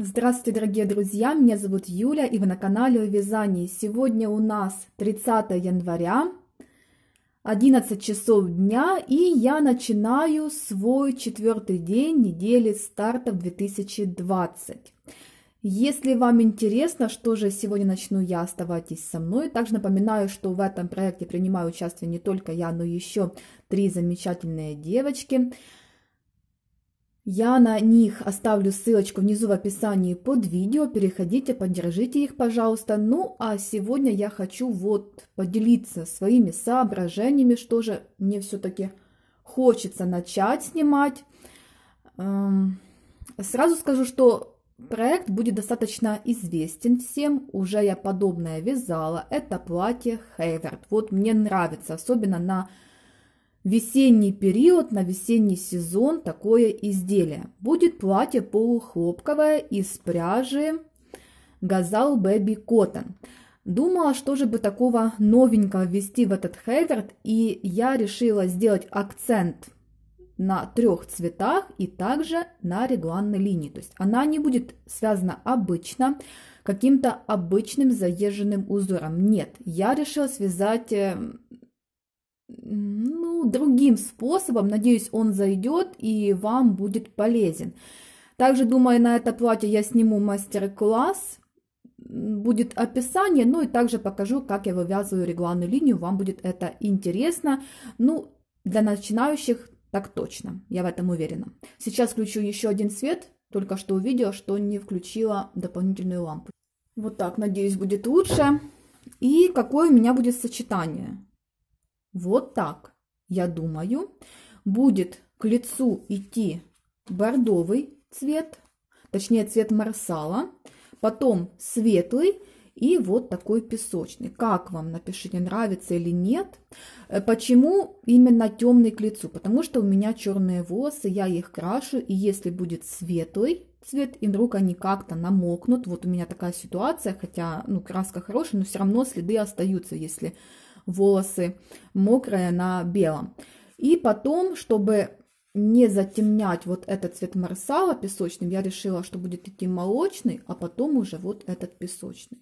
Здравствуйте, дорогие друзья! Меня зовут Юля, и вы на канале о вязании. Сегодня у нас 30 января, 11 часов дня, и я начинаю свой четвертый день недели старта 2020. Если вам интересно, что же сегодня начну я, оставайтесь со мной. Также напоминаю, что в этом проекте принимаю участие не только я, но еще три замечательные девочки – я на них оставлю ссылочку внизу в описании под видео. Переходите, поддержите их, пожалуйста. Ну а сегодня я хочу вот поделиться своими соображениями, что же мне все-таки хочется начать снимать. Эм, сразу скажу, что проект будет достаточно известен всем. Уже я подобное вязала. Это платье Хейверт. Вот мне нравится, особенно на весенний период на весенний сезон такое изделие. Будет платье полухлопковое из пряжи Газал Бэби Коттон. Думала, что же бы такого новенького ввести в этот хедерт, и я решила сделать акцент на трех цветах и также на регланной линии. То есть она не будет связана обычно каким-то обычным заезженным узором. Нет, я решила связать эм, другим способом. Надеюсь, он зайдет и вам будет полезен. Также, думаю, на это платье я сниму мастер-класс. Будет описание, ну и также покажу, как я вывязываю регланную линию. Вам будет это интересно. Ну, для начинающих так точно, я в этом уверена. Сейчас включу еще один свет, только что увидела, что не включила дополнительную лампу. Вот так, надеюсь, будет лучше. И какое у меня будет сочетание. Вот так я думаю, будет к лицу идти бордовый цвет, точнее цвет марсала, потом светлый и вот такой песочный. Как вам, напишите, нравится или нет. Э, почему именно темный к лицу? Потому что у меня черные волосы, я их крашу, и если будет светлый цвет, и вдруг они как-то намокнут, вот у меня такая ситуация, хотя ну, краска хорошая, но все равно следы остаются, если волосы мокрые на белом. И потом, чтобы не затемнять вот этот цвет марсала песочным, я решила, что будет идти молочный, а потом уже вот этот песочный.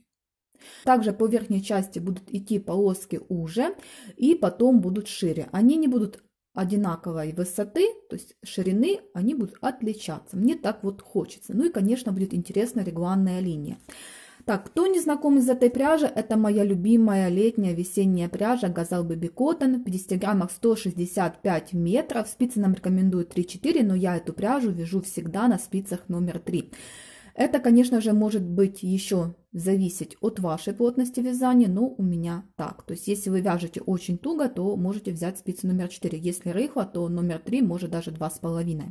Также по верхней части будут идти полоски уже и потом будут шире. Они не будут одинаковой высоты, то есть ширины, они будут отличаться. Мне так вот хочется. Ну и, конечно, будет интересна регланная линия. Так, кто не знаком из этой пряжи, это моя любимая летняя весенняя пряжа Газал Baby Cotton. В 50 граммах 165 метров. Спицы нам рекомендуют 3-4, но я эту пряжу вяжу всегда на спицах номер 3. Это, конечно же, может быть еще зависеть от вашей плотности вязания, но у меня так. То есть, если вы вяжете очень туго, то можете взять спицы номер 4. Если рыхло, то номер 3, может даже 2,5.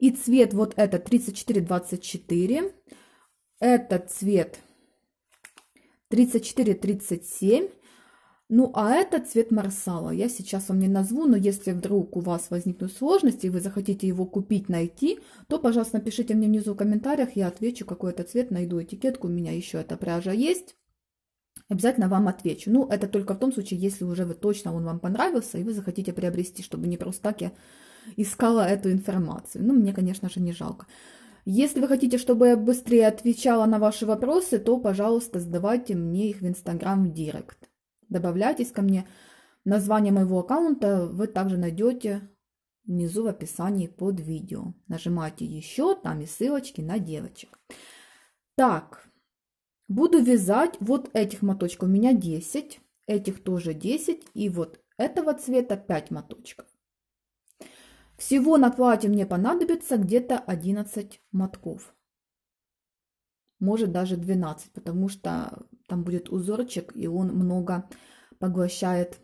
И цвет вот это 34-24 этот цвет 34-37. Ну, а этот цвет марсала. Я сейчас вам не назву, но если вдруг у вас возникнут сложности, и вы захотите его купить, найти, то, пожалуйста, напишите мне внизу в комментариях, я отвечу, какой это цвет, найду этикетку, у меня еще эта пряжа есть. Обязательно вам отвечу. Ну, это только в том случае, если уже вы точно он вам понравился, и вы захотите приобрести, чтобы не просто так я искала эту информацию. Ну, мне, конечно же, не жалко. Если вы хотите, чтобы я быстрее отвечала на ваши вопросы, то, пожалуйста, задавайте мне их в Инстаграм в Директ. Добавляйтесь ко мне. Название моего аккаунта вы также найдете внизу в описании под видео. Нажимайте еще, там и ссылочки на девочек. Так, буду вязать вот этих моточков. У меня 10, этих тоже 10, и вот этого цвета 5 моточков. Всего на платье мне понадобится где-то 11 мотков. Может даже 12, потому что там будет узорчик, и он много поглощает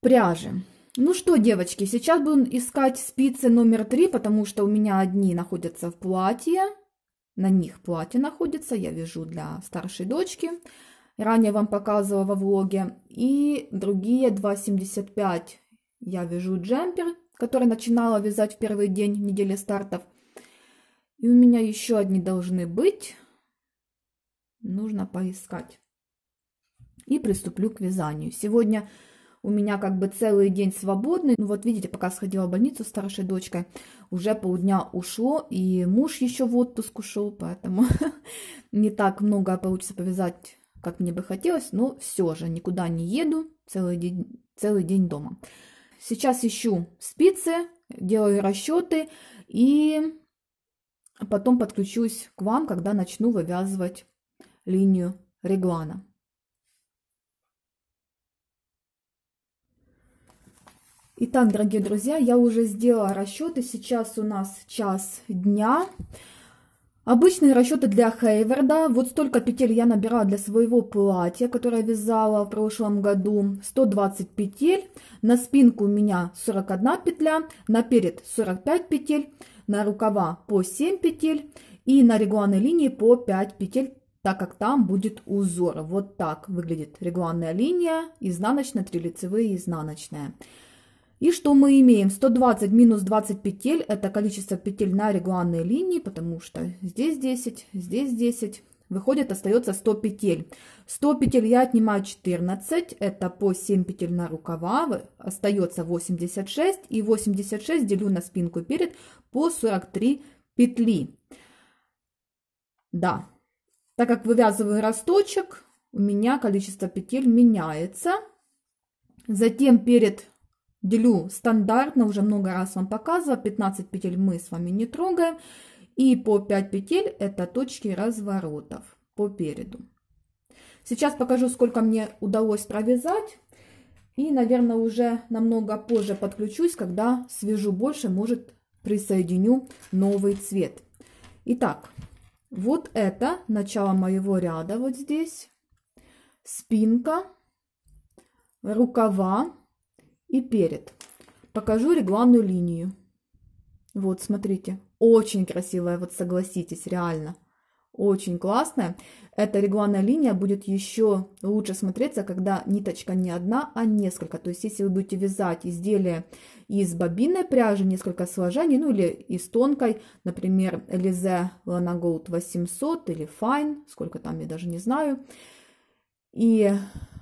пряжи. Ну что, девочки, сейчас будем искать спицы номер 3, потому что у меня одни находятся в платье. На них платье находится, я вяжу для старшей дочки. Ранее вам показывала во влоге. И другие 2,75 я вяжу джемпер который начинала вязать в первый день недели стартов. И у меня еще одни должны быть. Нужно поискать. И приступлю к вязанию. Сегодня у меня как бы целый день свободный. Ну вот видите, пока сходила в больницу с старшей дочкой, уже полдня ушло, и муж еще в отпуск ушел, поэтому не так много получится повязать, как мне бы хотелось, но все же никуда не еду, целый день, целый день дома сейчас ищу спицы, делаю расчеты и потом подключусь к вам, когда начну вывязывать линию реглана. Итак, дорогие друзья, я уже сделала расчеты. Сейчас у нас час дня. Обычные расчеты для Хейверда. Вот столько петель я набирала для своего платья, которое вязала в прошлом году. 120 петель. На спинку у меня 41 петля, на перед 45 петель, на рукава по 7 петель и на регланной линии по 5 петель, так как там будет узор. Вот так выглядит регланная линия, изнаночная, 3 лицевые, изнаночная. И что мы имеем? 120 минус 20 петель – это количество петель на регланной линии, потому что здесь 10, здесь 10. Выходит, остается 100 петель. 100 петель я отнимаю 14, это по 7 петель на рукава, остается 86. И 86 делю на спинку перед по 43 петли. Да, так как вывязываю росточек, у меня количество петель меняется. Затем перед Делю стандартно, уже много раз вам показывала, 15 петель мы с вами не трогаем. И по 5 петель это точки разворотов по переду. Сейчас покажу, сколько мне удалось провязать. И, наверное, уже намного позже подключусь, когда свяжу больше, может, присоединю новый цвет. Итак, вот это начало моего ряда вот здесь. Спинка, рукава, и перед. Покажу регланную линию. Вот, смотрите, очень красивая, вот согласитесь, реально. Очень классная. Эта регланная линия будет еще лучше смотреться, когда ниточка не одна, а несколько. То есть, если вы будете вязать изделие из бобинной пряжи, несколько сложений, ну или из тонкой, например, Elize Lana Gold 800 или Fine, сколько там, я даже не знаю. И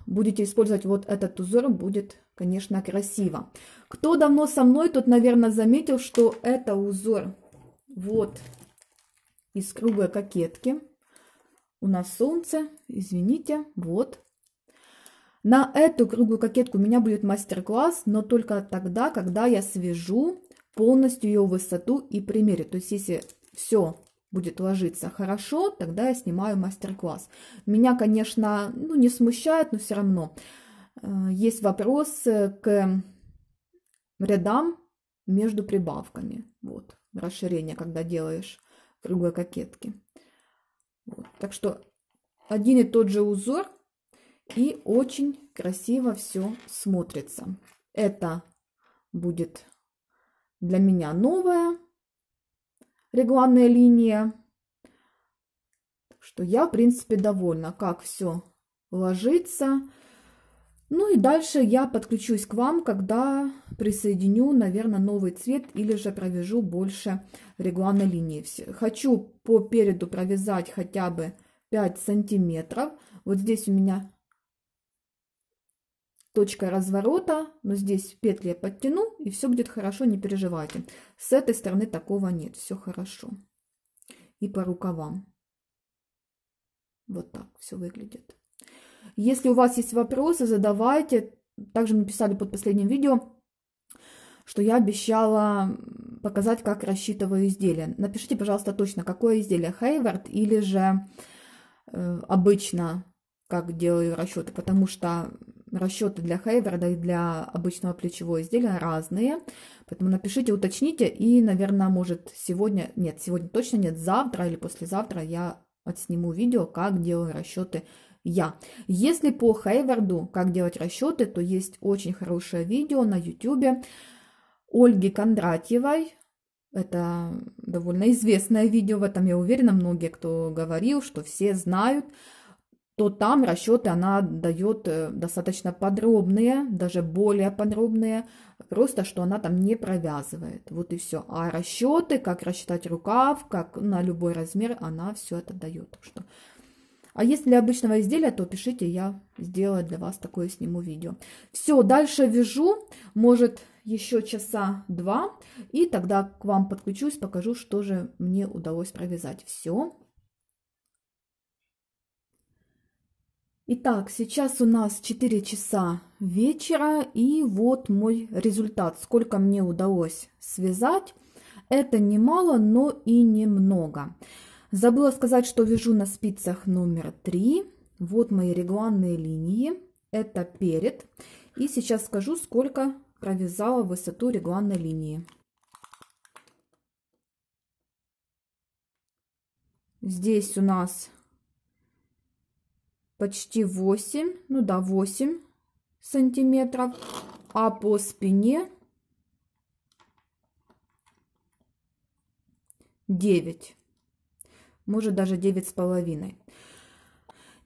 будете использовать вот этот узор, будет Конечно, красиво. Кто давно со мной, тот, наверное, заметил, что это узор. Вот, из круглой кокетки. У нас солнце, извините, вот. На эту круглую кокетку у меня будет мастер-класс, но только тогда, когда я свяжу полностью ее высоту и примерю. То есть, если все будет ложиться хорошо, тогда я снимаю мастер-класс. Меня, конечно, ну, не смущает, но все равно. Э, есть вопрос к рядам между прибавками. Вот, расширение, когда делаешь круглой кокетки. Вот. Так что один и тот же узор и очень красиво все смотрится. Это будет для меня новая регланная линия. Так что я, в принципе, довольна, как все ложится. Ну и дальше я подключусь к вам, когда присоединю, наверное, новый цвет или же провяжу больше реглана линии. Хочу по переду провязать хотя бы 5 сантиметров. Вот здесь у меня точка разворота, но здесь петли я подтяну, и все будет хорошо, не переживайте. С этой стороны такого нет, все хорошо. И по рукавам. Вот так все выглядит. Если у вас есть вопросы, задавайте. Также мне писали под последним видео, что я обещала показать, как рассчитываю изделие. Напишите, пожалуйста, точно, какое изделие, Хейвард или же э, обычно, как делаю расчеты, потому что расчеты для Хейварда и для обычного плечевого изделия разные. Поэтому напишите, уточните и, наверное, может сегодня, нет, сегодня точно нет, завтра или послезавтра я отсниму видео, как делаю расчеты я. Если по Хейварду, как делать расчеты, то есть очень хорошее видео на YouTube Ольги Кондратьевой. Это довольно известное видео, в этом я уверена, многие, кто говорил, что все знают то там расчеты она дает э, достаточно подробные, даже более подробные, просто что она там не провязывает. Вот и все. А расчеты, как рассчитать рукав, как на любой размер, она все это дает. Так что а если обычного изделия, то пишите, я сделаю для вас такое, сниму видео. Все, дальше вяжу, может еще часа два, и тогда к вам подключусь, покажу, что же мне удалось провязать. Все. Итак, сейчас у нас 4 часа вечера, и вот мой результат, сколько мне удалось связать. Это немало, но и немного. много. Забыла сказать, что вяжу на спицах номер 3. Вот мои регланные линии. Это перед. И сейчас скажу, сколько провязала высоту регланной линии. Здесь у нас почти 8, ну да, 8 сантиметров. А по спине 9 может даже с половиной.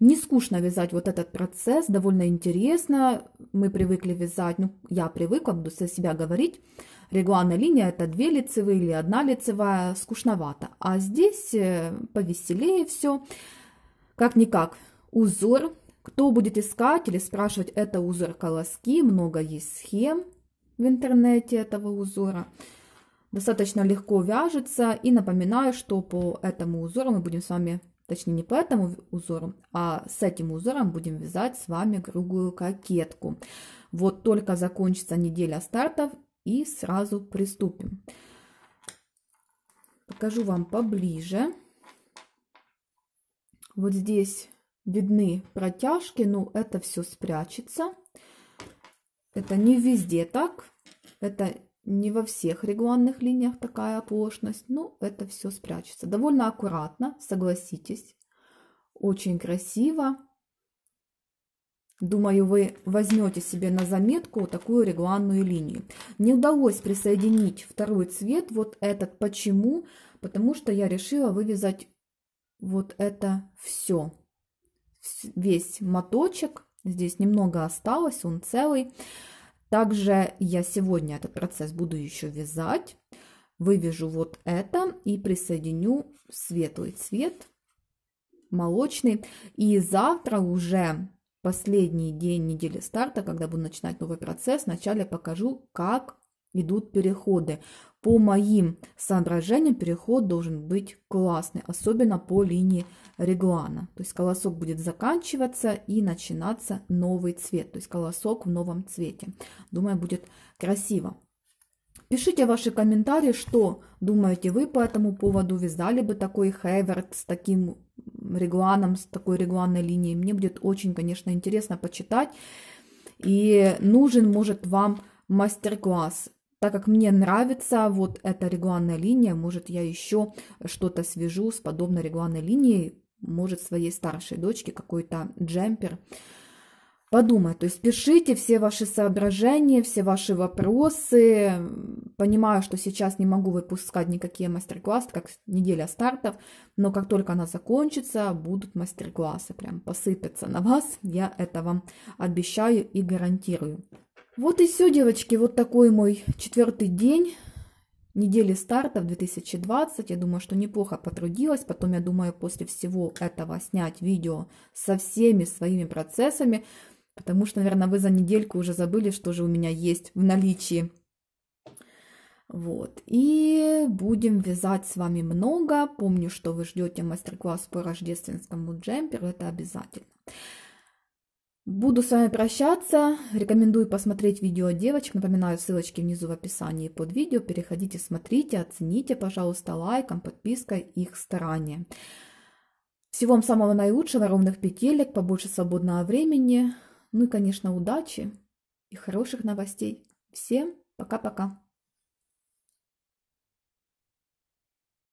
Не скучно вязать вот этот процесс, довольно интересно. Мы привыкли вязать, ну, я привыкла, буду со себя говорить. Регулярная линия это две лицевые или одна лицевая, скучновато. А здесь э, повеселее все. Как-никак, узор. Кто будет искать или спрашивать, это узор колоски, много есть схем в интернете этого узора достаточно легко вяжется. И напоминаю, что по этому узору мы будем с вами, точнее не по этому узору, а с этим узором будем вязать с вами круглую кокетку. Вот только закончится неделя стартов и сразу приступим. Покажу вам поближе. Вот здесь видны протяжки, но это все спрячется. Это не везде так. Это не во всех регуланных линиях такая оплошность, но это все спрячется. Довольно аккуратно, согласитесь. Очень красиво. Думаю, вы возьмете себе на заметку такую регланную линию. Не удалось присоединить второй цвет, вот этот. Почему? Потому что я решила вывязать вот это все. Весь моточек. Здесь немного осталось, он целый. Также я сегодня этот процесс буду еще вязать. Вывяжу вот это и присоединю светлый цвет, молочный. И завтра уже последний день недели старта, когда буду начинать новый процесс, вначале покажу, как идут переходы. По моим соображениям переход должен быть классный, особенно по линии реглана. То есть колосок будет заканчиваться и начинаться новый цвет, то есть колосок в новом цвете. Думаю, будет красиво. Пишите ваши комментарии, что думаете вы по этому поводу, вязали бы такой хеверт с таким регланом, с такой регланной линией. Мне будет очень, конечно, интересно почитать. И нужен, может, вам мастер-класс так как мне нравится вот эта регланная линия, может, я еще что-то свяжу с подобной регланной линией, может, своей старшей дочке какой-то джемпер. Подумай, то есть пишите все ваши соображения, все ваши вопросы. Понимаю, что сейчас не могу выпускать никакие мастер-классы, как неделя стартов, но как только она закончится, будут мастер-классы, прям посыпятся на вас, я это вам обещаю и гарантирую. Вот и все, девочки, вот такой мой четвертый день недели старта в 2020. Я думаю, что неплохо потрудилась. Потом, я думаю, после всего этого снять видео со всеми своими процессами, потому что, наверное, вы за недельку уже забыли, что же у меня есть в наличии. Вот. И будем вязать с вами много. Помню, что вы ждете мастер-класс по рождественскому джемперу. Это обязательно. Буду с вами прощаться. Рекомендую посмотреть видео девочек. Напоминаю, ссылочки внизу в описании под видео. Переходите, смотрите, оцените, пожалуйста, лайком, подпиской их старания. Всего вам самого наилучшего, ровных петелек, побольше свободного времени. Ну и, конечно, удачи и хороших новостей. Всем пока-пока.